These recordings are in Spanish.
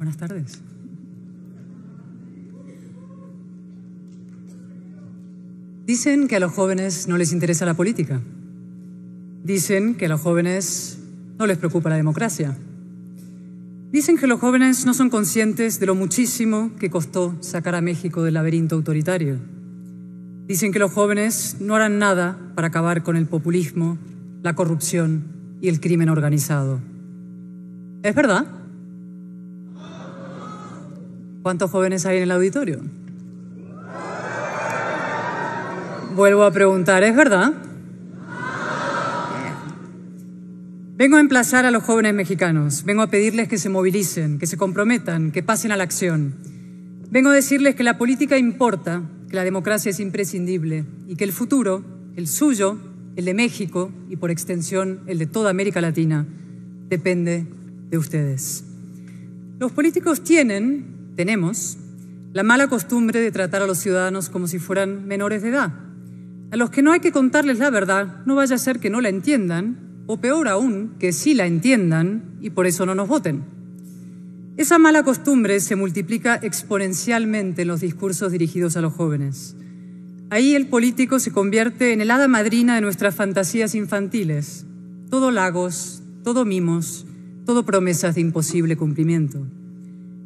Buenas tardes. Dicen que a los jóvenes no les interesa la política. Dicen que a los jóvenes no les preocupa la democracia. Dicen que los jóvenes no son conscientes de lo muchísimo que costó sacar a México del laberinto autoritario. Dicen que los jóvenes no harán nada para acabar con el populismo, la corrupción y el crimen organizado. Es verdad, ¿Cuántos jóvenes hay en el auditorio? Vuelvo a preguntar, ¿es verdad? Vengo a emplazar a los jóvenes mexicanos, vengo a pedirles que se movilicen, que se comprometan, que pasen a la acción. Vengo a decirles que la política importa, que la democracia es imprescindible y que el futuro, el suyo, el de México y por extensión el de toda América Latina, depende de ustedes. Los políticos tienen tenemos la mala costumbre de tratar a los ciudadanos como si fueran menores de edad, a los que no hay que contarles la verdad, no vaya a ser que no la entiendan, o peor aún, que sí la entiendan y por eso no nos voten. Esa mala costumbre se multiplica exponencialmente en los discursos dirigidos a los jóvenes. Ahí el político se convierte en el hada madrina de nuestras fantasías infantiles. Todo lagos, todo mimos, todo promesas de imposible cumplimiento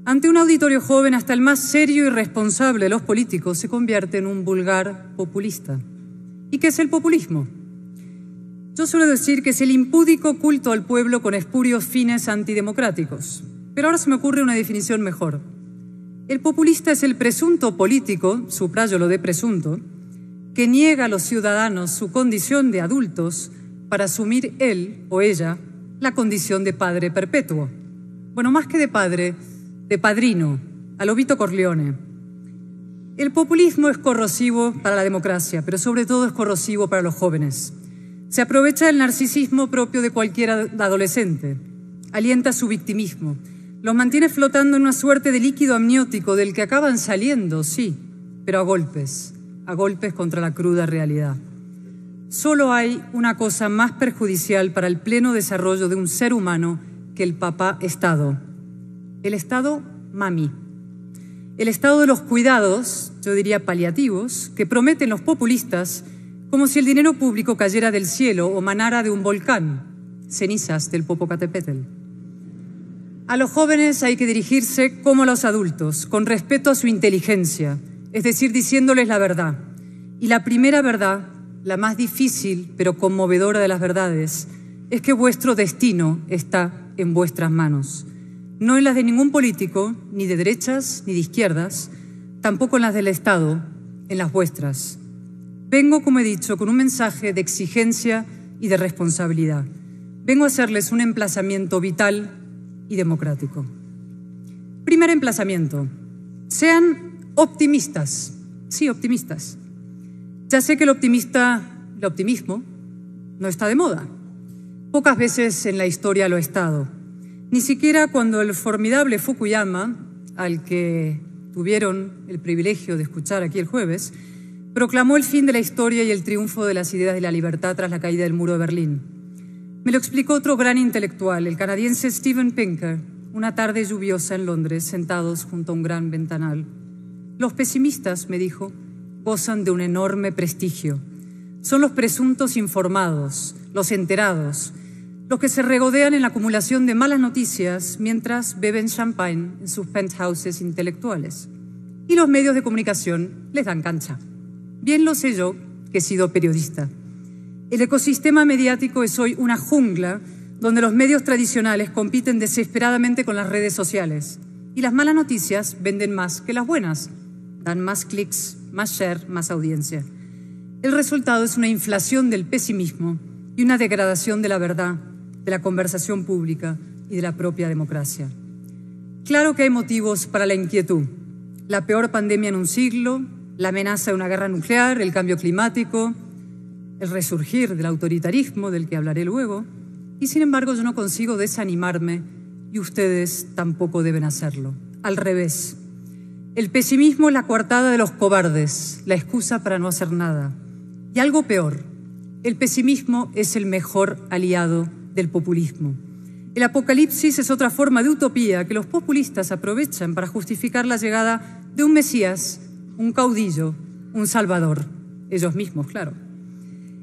ante un auditorio joven, hasta el más serio y responsable de los políticos se convierte en un vulgar populista. ¿Y qué es el populismo? Yo suelo decir que es el impúdico culto al pueblo con espurios fines antidemocráticos. Pero ahora se me ocurre una definición mejor. El populista es el presunto político, suprayo lo de presunto, que niega a los ciudadanos su condición de adultos para asumir él o ella la condición de padre perpetuo. Bueno, más que de padre, de padrino a Lobito Corleone. El populismo es corrosivo para la democracia, pero sobre todo es corrosivo para los jóvenes. Se aprovecha del narcisismo propio de cualquier adolescente, alienta su victimismo, los mantiene flotando en una suerte de líquido amniótico del que acaban saliendo, sí, pero a golpes, a golpes contra la cruda realidad. Solo hay una cosa más perjudicial para el pleno desarrollo de un ser humano que el papá Estado el Estado mami. El Estado de los cuidados, yo diría paliativos, que prometen los populistas como si el dinero público cayera del cielo o manara de un volcán, cenizas del Popocatépetl. A los jóvenes hay que dirigirse como a los adultos, con respeto a su inteligencia, es decir, diciéndoles la verdad. Y la primera verdad, la más difícil pero conmovedora de las verdades, es que vuestro destino está en vuestras manos no en las de ningún político, ni de derechas, ni de izquierdas, tampoco en las del Estado, en las vuestras. Vengo, como he dicho, con un mensaje de exigencia y de responsabilidad. Vengo a hacerles un emplazamiento vital y democrático. Primer emplazamiento, sean optimistas, sí, optimistas. Ya sé que el optimista, el optimismo, no está de moda. Pocas veces en la historia lo ha estado ni siquiera cuando el formidable Fukuyama, al que tuvieron el privilegio de escuchar aquí el jueves, proclamó el fin de la historia y el triunfo de las ideas de la libertad tras la caída del muro de Berlín. Me lo explicó otro gran intelectual, el canadiense Steven Pinker, una tarde lluviosa en Londres, sentados junto a un gran ventanal. Los pesimistas, me dijo, gozan de un enorme prestigio. Son los presuntos informados, los enterados, los que se regodean en la acumulación de malas noticias mientras beben champagne en sus penthouses intelectuales. Y los medios de comunicación les dan cancha. Bien lo sé yo, que he sido periodista. El ecosistema mediático es hoy una jungla donde los medios tradicionales compiten desesperadamente con las redes sociales y las malas noticias venden más que las buenas, dan más clics, más share, más audiencia. El resultado es una inflación del pesimismo y una degradación de la verdad de la conversación pública y de la propia democracia. Claro que hay motivos para la inquietud. La peor pandemia en un siglo, la amenaza de una guerra nuclear, el cambio climático, el resurgir del autoritarismo del que hablaré luego, y sin embargo yo no consigo desanimarme y ustedes tampoco deben hacerlo. Al revés, el pesimismo es la coartada de los cobardes, la excusa para no hacer nada. Y algo peor, el pesimismo es el mejor aliado del populismo. El apocalipsis es otra forma de utopía que los populistas aprovechan para justificar la llegada de un Mesías, un caudillo, un salvador. Ellos mismos, claro.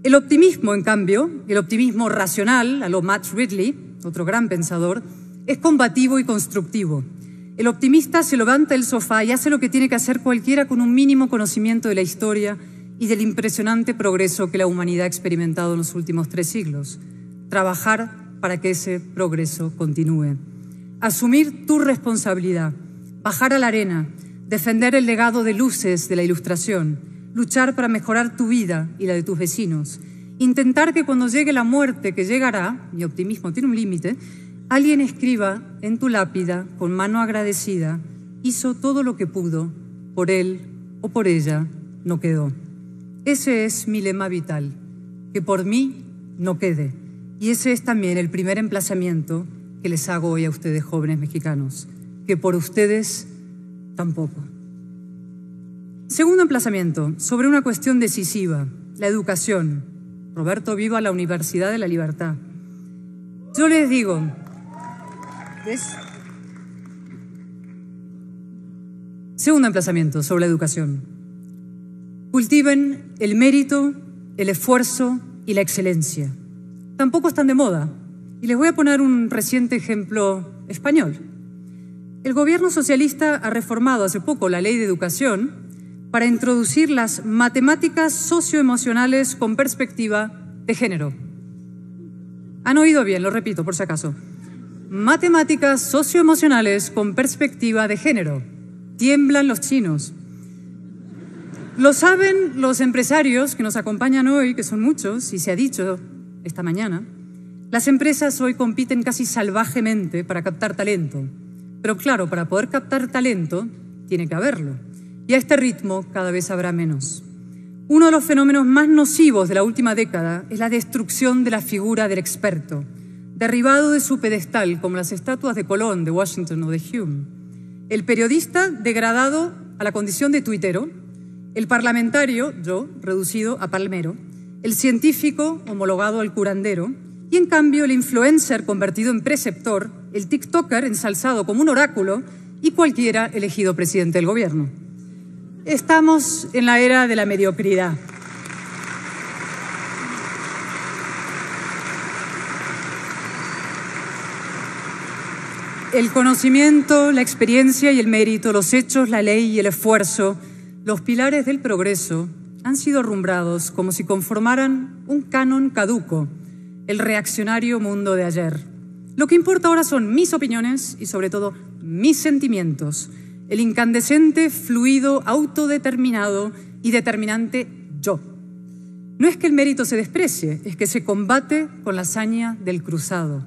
El optimismo, en cambio, el optimismo racional, a lo Matt Ridley, otro gran pensador, es combativo y constructivo. El optimista se levanta del sofá y hace lo que tiene que hacer cualquiera con un mínimo conocimiento de la historia y del impresionante progreso que la humanidad ha experimentado en los últimos tres siglos trabajar para que ese progreso continúe. Asumir tu responsabilidad, bajar a la arena, defender el legado de luces de la ilustración, luchar para mejorar tu vida y la de tus vecinos, intentar que cuando llegue la muerte que llegará, mi optimismo tiene un límite, alguien escriba en tu lápida con mano agradecida, hizo todo lo que pudo, por él o por ella no quedó. Ese es mi lema vital, que por mí no quede. Y ese es también el primer emplazamiento que les hago hoy a ustedes jóvenes mexicanos, que por ustedes tampoco. Segundo emplazamiento, sobre una cuestión decisiva, la educación. Roberto Viva, la Universidad de la Libertad. Yo les digo, Segundo emplazamiento sobre la educación. Cultiven el mérito, el esfuerzo y la excelencia tampoco están de moda. Y les voy a poner un reciente ejemplo español. El gobierno socialista ha reformado hace poco la ley de educación para introducir las matemáticas socioemocionales con perspectiva de género. Han oído bien, lo repito por si acaso. Matemáticas socioemocionales con perspectiva de género. Tiemblan los chinos. Lo saben los empresarios que nos acompañan hoy, que son muchos, y se ha dicho esta mañana, las empresas hoy compiten casi salvajemente para captar talento. Pero claro, para poder captar talento, tiene que haberlo. Y a este ritmo cada vez habrá menos. Uno de los fenómenos más nocivos de la última década es la destrucción de la figura del experto, derribado de su pedestal como las estatuas de Colón, de Washington o de Hume. El periodista degradado a la condición de tuitero, el parlamentario, yo, reducido a palmero, el científico homologado al curandero, y en cambio el influencer convertido en preceptor, el TikToker ensalzado como un oráculo y cualquiera elegido presidente del gobierno. Estamos en la era de la mediocridad. El conocimiento, la experiencia y el mérito, los hechos, la ley y el esfuerzo, los pilares del progreso han sido rumbrados como si conformaran un canon caduco, el reaccionario mundo de ayer. Lo que importa ahora son mis opiniones y sobre todo mis sentimientos, el incandescente, fluido, autodeterminado y determinante yo. No es que el mérito se desprecie, es que se combate con la hazaña del cruzado.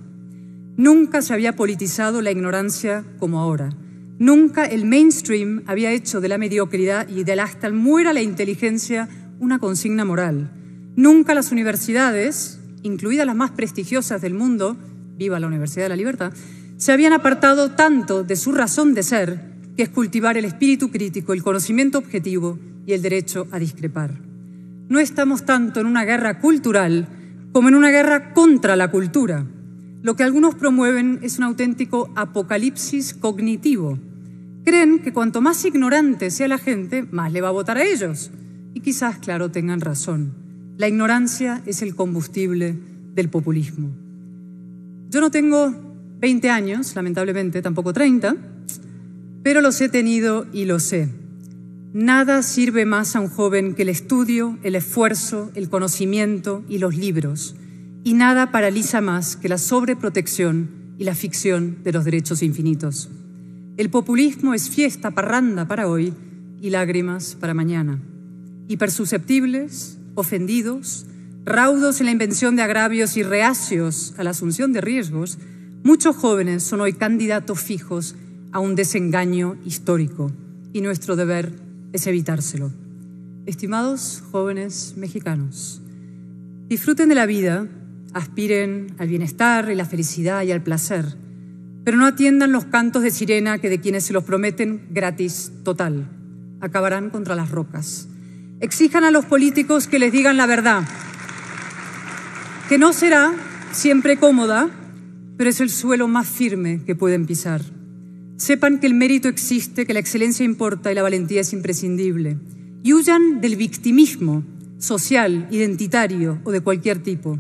Nunca se había politizado la ignorancia como ahora. Nunca el mainstream había hecho de la mediocridad y de la muera la inteligencia una consigna moral. Nunca las universidades, incluidas las más prestigiosas del mundo, viva la Universidad de la Libertad, se habían apartado tanto de su razón de ser que es cultivar el espíritu crítico, el conocimiento objetivo y el derecho a discrepar. No estamos tanto en una guerra cultural como en una guerra contra la cultura. Lo que algunos promueven es un auténtico apocalipsis cognitivo, Creen que cuanto más ignorante sea la gente, más le va a votar a ellos. Y quizás, claro, tengan razón. La ignorancia es el combustible del populismo. Yo no tengo 20 años, lamentablemente, tampoco 30, pero los he tenido y lo sé. Nada sirve más a un joven que el estudio, el esfuerzo, el conocimiento y los libros. Y nada paraliza más que la sobreprotección y la ficción de los derechos infinitos. El populismo es fiesta, parranda para hoy y lágrimas para mañana. Hipersusceptibles, ofendidos, raudos en la invención de agravios y reacios a la asunción de riesgos, muchos jóvenes son hoy candidatos fijos a un desengaño histórico y nuestro deber es evitárselo. Estimados jóvenes mexicanos, disfruten de la vida, aspiren al bienestar y la felicidad y al placer pero no atiendan los cantos de sirena que de quienes se los prometen gratis, total. Acabarán contra las rocas. Exijan a los políticos que les digan la verdad, que no será siempre cómoda, pero es el suelo más firme que pueden pisar. Sepan que el mérito existe, que la excelencia importa y la valentía es imprescindible. Y huyan del victimismo social, identitario o de cualquier tipo.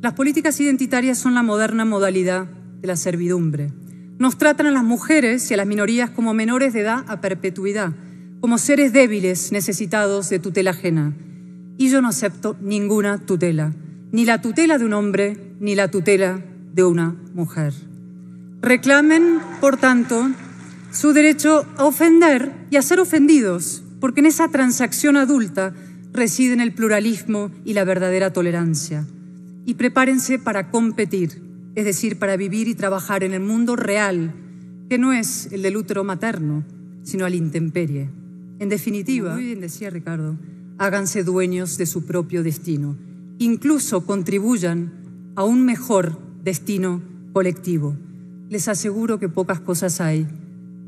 Las políticas identitarias son la moderna modalidad la servidumbre. Nos tratan a las mujeres y a las minorías como menores de edad a perpetuidad, como seres débiles necesitados de tutela ajena. Y yo no acepto ninguna tutela, ni la tutela de un hombre, ni la tutela de una mujer. Reclamen, por tanto, su derecho a ofender y a ser ofendidos, porque en esa transacción adulta residen el pluralismo y la verdadera tolerancia. Y prepárense para competir es decir, para vivir y trabajar en el mundo real, que no es el del útero materno, sino al intemperie. En definitiva, muy bien decía Ricardo, háganse dueños de su propio destino, incluso contribuyan a un mejor destino colectivo. Les aseguro que pocas cosas hay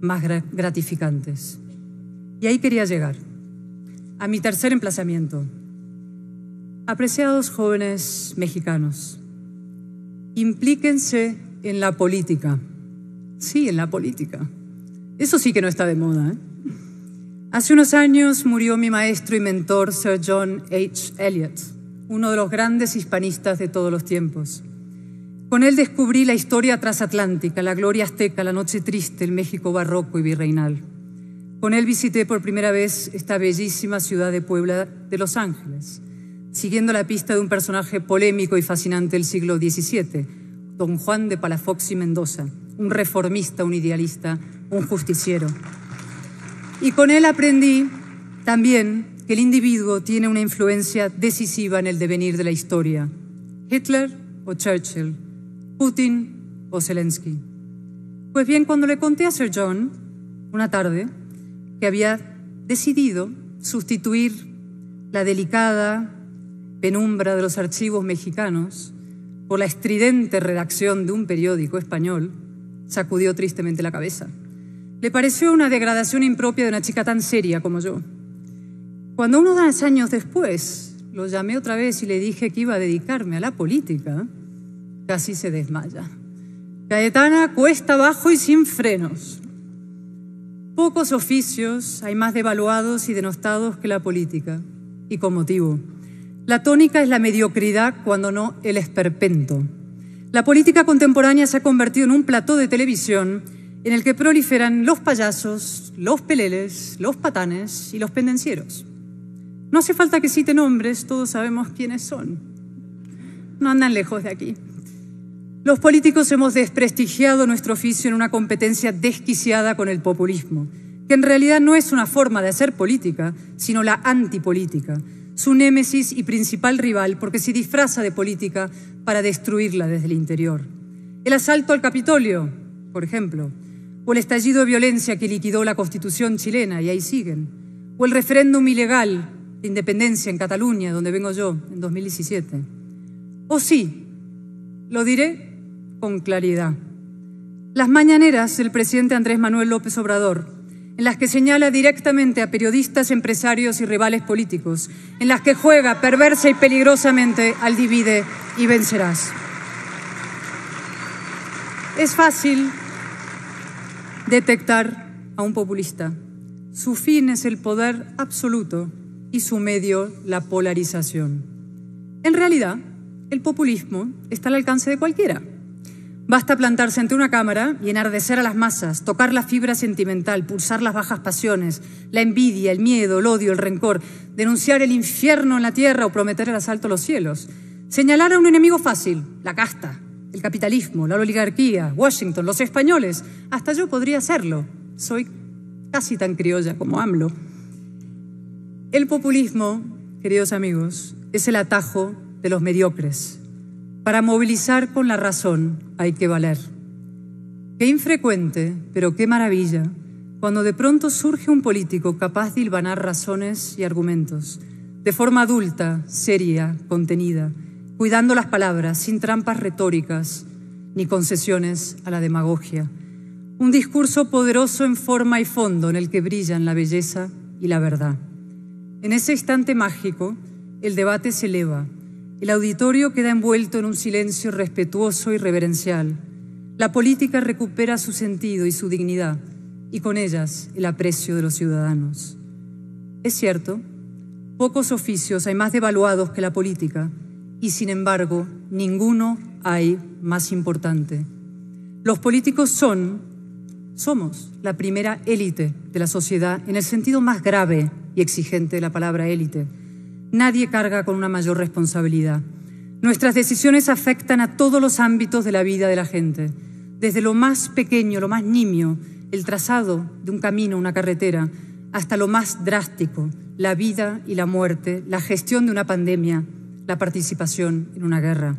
más gratificantes. Y ahí quería llegar, a mi tercer emplazamiento. Apreciados jóvenes mexicanos, implíquense en la política. Sí, en la política. Eso sí que no está de moda. ¿eh? Hace unos años murió mi maestro y mentor Sir John H. Eliot, uno de los grandes hispanistas de todos los tiempos. Con él descubrí la historia transatlántica, la gloria azteca, la noche triste, el México barroco y virreinal. Con él visité por primera vez esta bellísima ciudad de Puebla de Los Ángeles siguiendo la pista de un personaje polémico y fascinante del siglo XVII, don Juan de Palafox y Mendoza, un reformista, un idealista, un justiciero. Y con él aprendí también que el individuo tiene una influencia decisiva en el devenir de la historia. Hitler o Churchill, Putin o Zelensky. Pues bien, cuando le conté a Sir John, una tarde, que había decidido sustituir la delicada umbra de los archivos mexicanos, por la estridente redacción de un periódico español, sacudió tristemente la cabeza. Le pareció una degradación impropia de una chica tan seria como yo. Cuando unos años después lo llamé otra vez y le dije que iba a dedicarme a la política, casi se desmaya. Cayetana cuesta abajo y sin frenos. Pocos oficios hay más devaluados y denostados que la política, y con motivo. La tónica es la mediocridad, cuando no el esperpento. La política contemporánea se ha convertido en un plató de televisión en el que proliferan los payasos, los peleles, los patanes y los pendencieros. No hace falta que cite nombres, todos sabemos quiénes son. No andan lejos de aquí. Los políticos hemos desprestigiado nuestro oficio en una competencia desquiciada con el populismo, que en realidad no es una forma de hacer política, sino la antipolítica su némesis y principal rival, porque se disfraza de política para destruirla desde el interior. El asalto al Capitolio, por ejemplo, o el estallido de violencia que liquidó la Constitución chilena, y ahí siguen, o el referéndum ilegal de independencia en Cataluña, donde vengo yo, en 2017. O sí, lo diré con claridad. Las mañaneras del presidente Andrés Manuel López Obrador en las que señala directamente a periodistas, empresarios y rivales políticos, en las que juega perversa y peligrosamente al divide y vencerás. Es fácil detectar a un populista. Su fin es el poder absoluto y su medio la polarización. En realidad, el populismo está al alcance de cualquiera Basta plantarse ante una cámara y enardecer a las masas, tocar la fibra sentimental, pulsar las bajas pasiones, la envidia, el miedo, el odio, el rencor, denunciar el infierno en la tierra o prometer el asalto a los cielos. Señalar a un enemigo fácil, la casta, el capitalismo, la oligarquía, Washington, los españoles. Hasta yo podría hacerlo. Soy casi tan criolla como AMLO. El populismo, queridos amigos, es el atajo de los mediocres, para movilizar con la razón hay que valer. Qué infrecuente, pero qué maravilla, cuando de pronto surge un político capaz de hilvanar razones y argumentos, de forma adulta, seria, contenida, cuidando las palabras, sin trampas retóricas ni concesiones a la demagogia. Un discurso poderoso en forma y fondo en el que brillan la belleza y la verdad. En ese instante mágico, el debate se eleva el auditorio queda envuelto en un silencio respetuoso y reverencial. La política recupera su sentido y su dignidad, y con ellas el aprecio de los ciudadanos. Es cierto, pocos oficios hay más devaluados que la política, y sin embargo, ninguno hay más importante. Los políticos son, somos, la primera élite de la sociedad en el sentido más grave y exigente de la palabra élite Nadie carga con una mayor responsabilidad. Nuestras decisiones afectan a todos los ámbitos de la vida de la gente, desde lo más pequeño, lo más nimio, el trazado de un camino, una carretera, hasta lo más drástico, la vida y la muerte, la gestión de una pandemia, la participación en una guerra.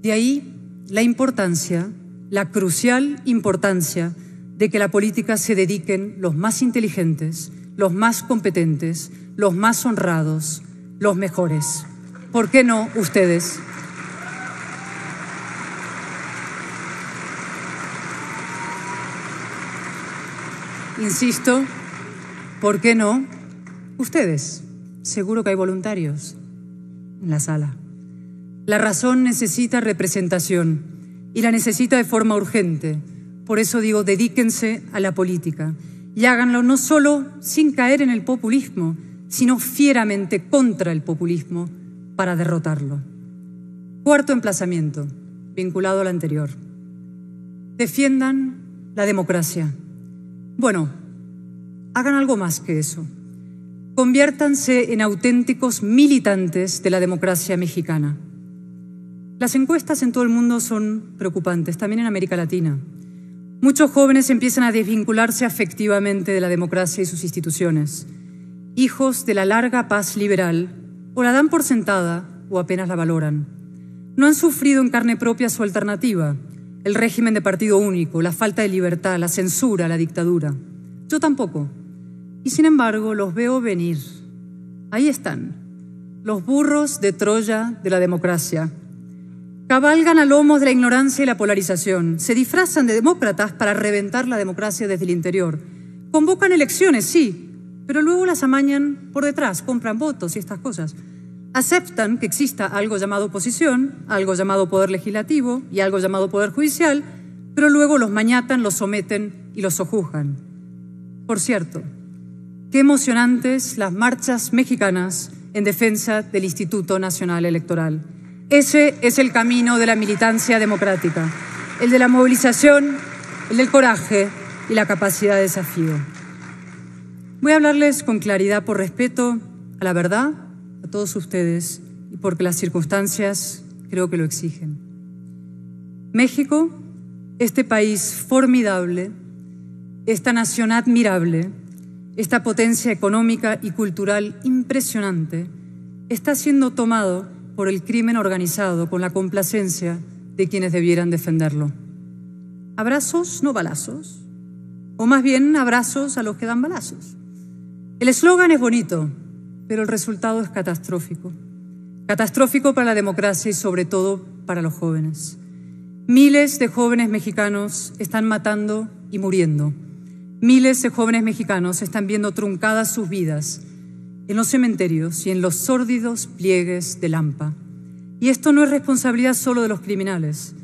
De ahí la importancia, la crucial importancia de que la política se dediquen los más inteligentes, los más competentes, los más honrados, los mejores. ¿Por qué no ustedes? Insisto, ¿por qué no ustedes? Seguro que hay voluntarios en la sala. La razón necesita representación y la necesita de forma urgente. Por eso digo, dedíquense a la política y háganlo no solo sin caer en el populismo, sino fieramente contra el populismo para derrotarlo. Cuarto emplazamiento, vinculado al anterior. Defiendan la democracia. Bueno, hagan algo más que eso. Conviértanse en auténticos militantes de la democracia mexicana. Las encuestas en todo el mundo son preocupantes, también en América Latina. Muchos jóvenes empiezan a desvincularse afectivamente de la democracia y sus instituciones hijos de la larga paz liberal, o la dan por sentada o apenas la valoran. No han sufrido en carne propia su alternativa, el régimen de partido único, la falta de libertad, la censura, la dictadura. Yo tampoco. Y sin embargo, los veo venir. Ahí están, los burros de Troya de la democracia. Cabalgan a lomos de la ignorancia y la polarización. Se disfrazan de demócratas para reventar la democracia desde el interior. Convocan elecciones, sí, pero luego las amañan por detrás, compran votos y estas cosas. Aceptan que exista algo llamado oposición, algo llamado poder legislativo y algo llamado poder judicial, pero luego los mañatan, los someten y los sojuzgan. Por cierto, qué emocionantes las marchas mexicanas en defensa del Instituto Nacional Electoral. Ese es el camino de la militancia democrática, el de la movilización, el del coraje y la capacidad de desafío. Voy a hablarles con claridad por respeto a la verdad, a todos ustedes, y porque las circunstancias creo que lo exigen. México, este país formidable, esta nación admirable, esta potencia económica y cultural impresionante, está siendo tomado por el crimen organizado con la complacencia de quienes debieran defenderlo. Abrazos, no balazos, o más bien abrazos a los que dan balazos. El eslogan es bonito, pero el resultado es catastrófico. Catastrófico para la democracia y sobre todo para los jóvenes. Miles de jóvenes mexicanos están matando y muriendo. Miles de jóvenes mexicanos están viendo truncadas sus vidas en los cementerios y en los sórdidos pliegues de Lampa. Y esto no es responsabilidad solo de los criminales,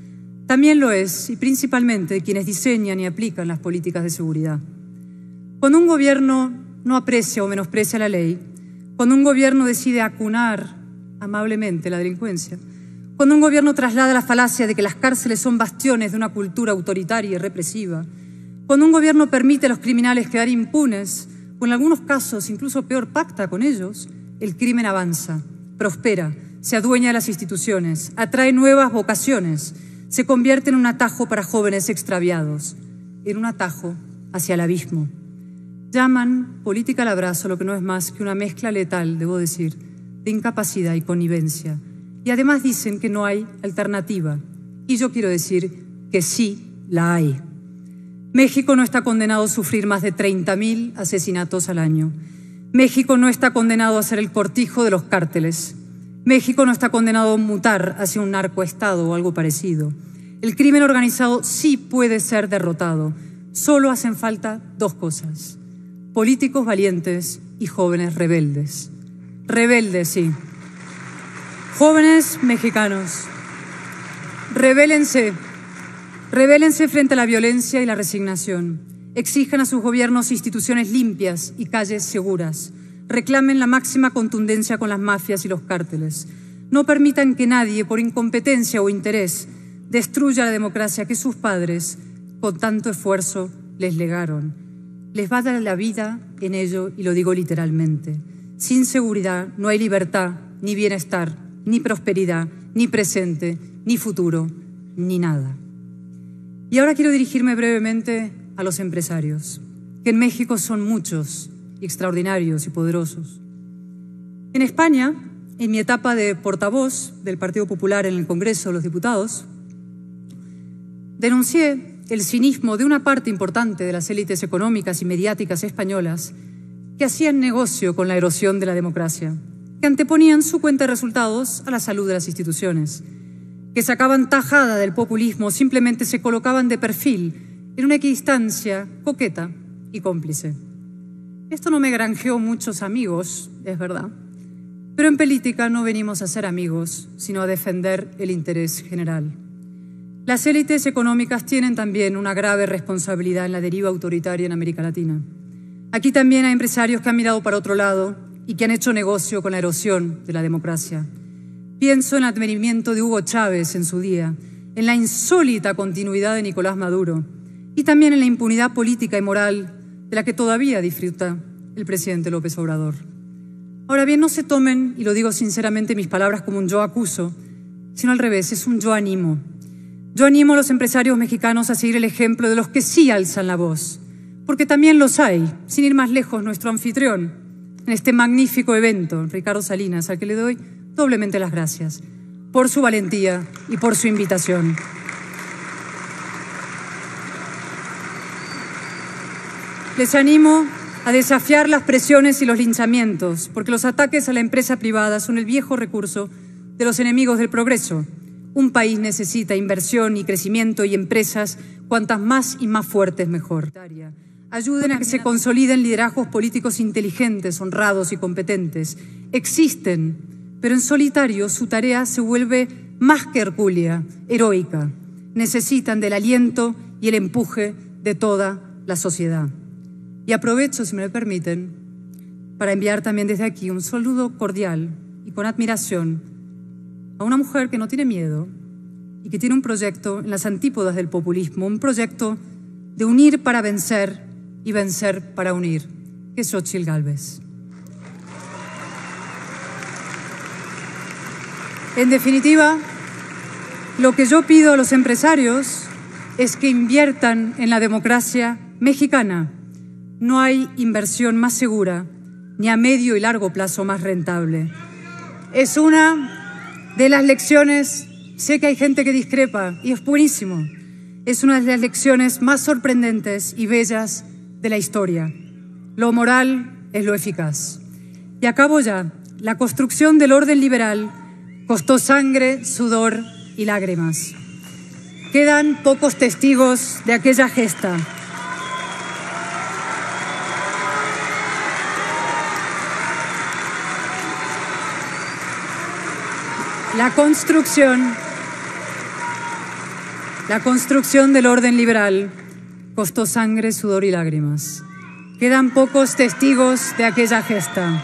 también lo es, y principalmente, de quienes diseñan y aplican las políticas de seguridad. Con un gobierno no aprecia o menosprecia la ley, cuando un gobierno decide acunar amablemente la delincuencia, cuando un gobierno traslada la falacia de que las cárceles son bastiones de una cultura autoritaria y represiva, cuando un gobierno permite a los criminales quedar impunes, o en algunos casos incluso peor pacta con ellos, el crimen avanza, prospera, se adueña de las instituciones, atrae nuevas vocaciones, se convierte en un atajo para jóvenes extraviados, en un atajo hacia el abismo. Llaman política al abrazo lo que no es más que una mezcla letal, debo decir, de incapacidad y connivencia. Y además dicen que no hay alternativa. Y yo quiero decir que sí la hay. México no está condenado a sufrir más de 30.000 asesinatos al año. México no está condenado a ser el cortijo de los cárteles. México no está condenado a mutar hacia un narcoestado o algo parecido. El crimen organizado sí puede ser derrotado. Solo hacen falta dos cosas políticos valientes y jóvenes rebeldes. Rebeldes, sí. Jóvenes mexicanos, rebélense, rebélense frente a la violencia y la resignación. Exijan a sus gobiernos instituciones limpias y calles seguras. Reclamen la máxima contundencia con las mafias y los cárteles. No permitan que nadie, por incompetencia o interés, destruya la democracia que sus padres, con tanto esfuerzo, les legaron. Les va a dar la vida en ello, y lo digo literalmente. Sin seguridad no hay libertad, ni bienestar, ni prosperidad, ni presente, ni futuro, ni nada. Y ahora quiero dirigirme brevemente a los empresarios, que en México son muchos, extraordinarios y poderosos. En España, en mi etapa de portavoz del Partido Popular en el Congreso de los Diputados, denuncié el cinismo de una parte importante de las élites económicas y mediáticas españolas que hacían negocio con la erosión de la democracia, que anteponían su cuenta de resultados a la salud de las instituciones, que sacaban tajada del populismo, simplemente se colocaban de perfil en una equidistancia coqueta y cómplice. Esto no me granjeó muchos amigos, es verdad, pero en política no venimos a ser amigos, sino a defender el interés general. Las élites económicas tienen también una grave responsabilidad en la deriva autoritaria en América Latina. Aquí también hay empresarios que han mirado para otro lado y que han hecho negocio con la erosión de la democracia. Pienso en el advenimiento de Hugo Chávez en su día, en la insólita continuidad de Nicolás Maduro y también en la impunidad política y moral de la que todavía disfruta el presidente López Obrador. Ahora bien, no se tomen, y lo digo sinceramente, mis palabras como un yo acuso, sino al revés, es un yo animo. Yo animo a los empresarios mexicanos a seguir el ejemplo de los que sí alzan la voz, porque también los hay. Sin ir más lejos, nuestro anfitrión en este magnífico evento, Ricardo Salinas, al que le doy doblemente las gracias por su valentía y por su invitación. Les animo a desafiar las presiones y los linchamientos, porque los ataques a la empresa privada son el viejo recurso de los enemigos del progreso. Un país necesita inversión y crecimiento y empresas, cuantas más y más fuertes mejor. Ayuden a que se consoliden liderazgos políticos inteligentes, honrados y competentes. Existen, pero en solitario su tarea se vuelve más que hercúlea, heroica. Necesitan del aliento y el empuje de toda la sociedad. Y aprovecho, si me lo permiten, para enviar también desde aquí un saludo cordial y con admiración a una mujer que no tiene miedo y que tiene un proyecto en las antípodas del populismo, un proyecto de unir para vencer y vencer para unir, que es Xochitl Gálvez. En definitiva, lo que yo pido a los empresarios es que inviertan en la democracia mexicana. No hay inversión más segura ni a medio y largo plazo más rentable. Es una de las lecciones, sé que hay gente que discrepa y es buenísimo. Es una de las lecciones más sorprendentes y bellas de la historia. Lo moral es lo eficaz. Y acabo ya. La construcción del orden liberal costó sangre, sudor y lágrimas. Quedan pocos testigos de aquella gesta. la construcción, la construcción del orden liberal costó sangre, sudor y lágrimas. Quedan pocos testigos de aquella gesta.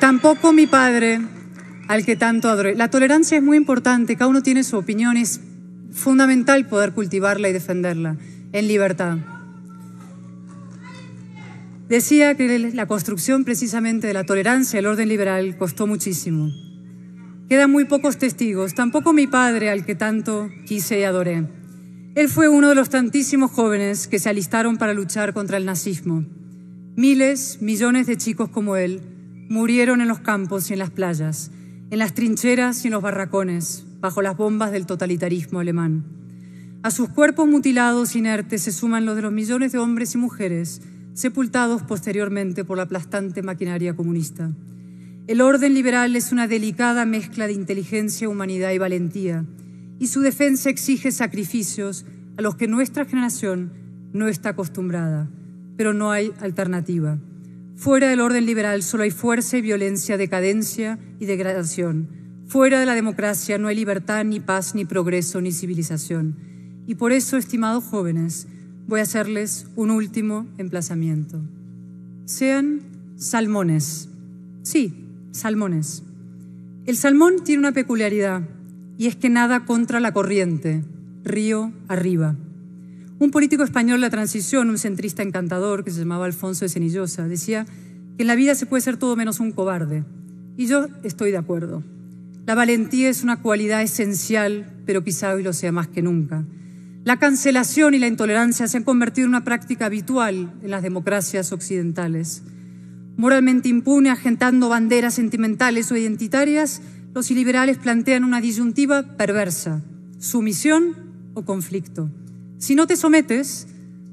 Tampoco mi padre, al que tanto adoré. La tolerancia es muy importante, cada uno tiene su opinión, es fundamental poder cultivarla y defenderla en libertad. Decía que la construcción precisamente de la tolerancia, el orden liberal, costó muchísimo. Quedan muy pocos testigos, tampoco mi padre al que tanto quise y adoré. Él fue uno de los tantísimos jóvenes que se alistaron para luchar contra el nazismo. Miles, millones de chicos como él murieron en los campos y en las playas, en las trincheras y en los barracones, bajo las bombas del totalitarismo alemán. A sus cuerpos mutilados, inertes, se suman los de los millones de hombres y mujeres sepultados posteriormente por la aplastante maquinaria comunista. El orden liberal es una delicada mezcla de inteligencia, humanidad y valentía, y su defensa exige sacrificios a los que nuestra generación no está acostumbrada, pero no hay alternativa. Fuera del orden liberal solo hay fuerza y violencia, decadencia y degradación. Fuera de la democracia no hay libertad, ni paz, ni progreso, ni civilización. Y por eso, estimados jóvenes, voy a hacerles un último emplazamiento. Sean salmones. Sí, salmones. El salmón tiene una peculiaridad y es que nada contra la corriente, río arriba. Un político español de la transición, un centrista encantador que se llamaba Alfonso de Cenillosa, decía que en la vida se puede ser todo menos un cobarde. Y yo estoy de acuerdo. La valentía es una cualidad esencial, pero quizá hoy lo sea más que nunca. La cancelación y la intolerancia se han convertido en una práctica habitual en las democracias occidentales. Moralmente impune, agentando banderas sentimentales o identitarias, los liberales plantean una disyuntiva perversa, sumisión o conflicto. Si no te sometes,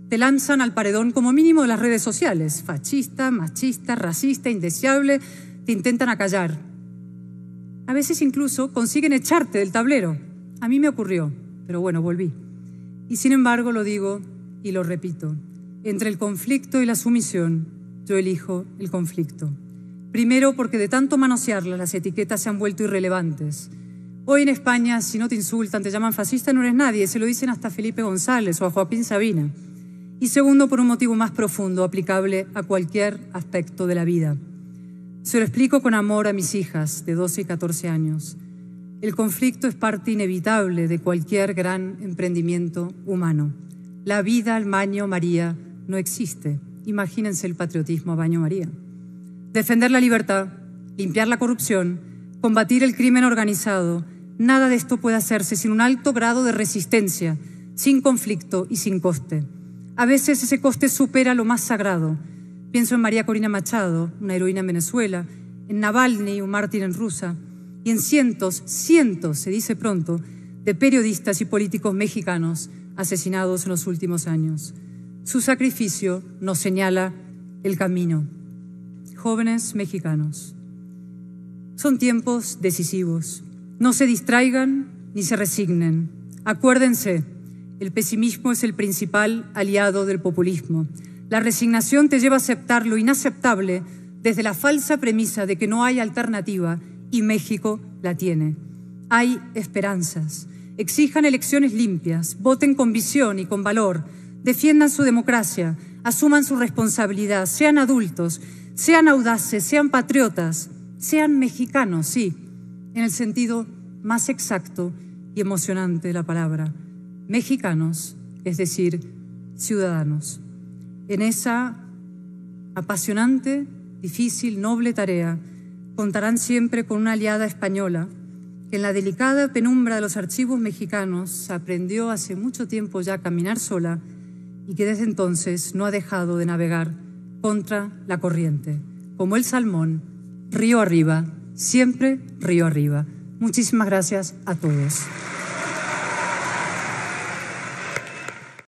te lanzan al paredón como mínimo de las redes sociales, fascista, machista, racista, indeseable, te intentan acallar. A veces incluso consiguen echarte del tablero. A mí me ocurrió, pero bueno, volví. Y sin embargo lo digo y lo repito, entre el conflicto y la sumisión yo elijo el conflicto. Primero porque de tanto manosearlas las etiquetas se han vuelto irrelevantes. Hoy en España, si no te insultan, te llaman fascista, no eres nadie. Se lo dicen hasta Felipe González o a Joaquín Sabina. Y segundo, por un motivo más profundo, aplicable a cualquier aspecto de la vida. Se lo explico con amor a mis hijas de 12 y 14 años. El conflicto es parte inevitable de cualquier gran emprendimiento humano. La vida al maño María no existe imagínense el patriotismo a baño María. Defender la libertad, limpiar la corrupción, combatir el crimen organizado, nada de esto puede hacerse sin un alto grado de resistencia, sin conflicto y sin coste. A veces ese coste supera lo más sagrado. Pienso en María Corina Machado, una heroína en Venezuela, en Navalny, un mártir en Rusia, y en cientos, cientos, se dice pronto, de periodistas y políticos mexicanos asesinados en los últimos años. Su sacrificio nos señala el camino. Jóvenes mexicanos, son tiempos decisivos. No se distraigan ni se resignen. Acuérdense, el pesimismo es el principal aliado del populismo. La resignación te lleva a aceptar lo inaceptable desde la falsa premisa de que no hay alternativa y México la tiene. Hay esperanzas. Exijan elecciones limpias, voten con visión y con valor defiendan su democracia, asuman su responsabilidad, sean adultos, sean audaces, sean patriotas, sean mexicanos, sí, en el sentido más exacto y emocionante de la palabra, mexicanos, es decir, ciudadanos. En esa apasionante, difícil, noble tarea, contarán siempre con una aliada española que en la delicada penumbra de los archivos mexicanos aprendió hace mucho tiempo ya a caminar sola y que desde entonces no ha dejado de navegar contra la corriente, como el salmón, río arriba, siempre río arriba. Muchísimas gracias a todos.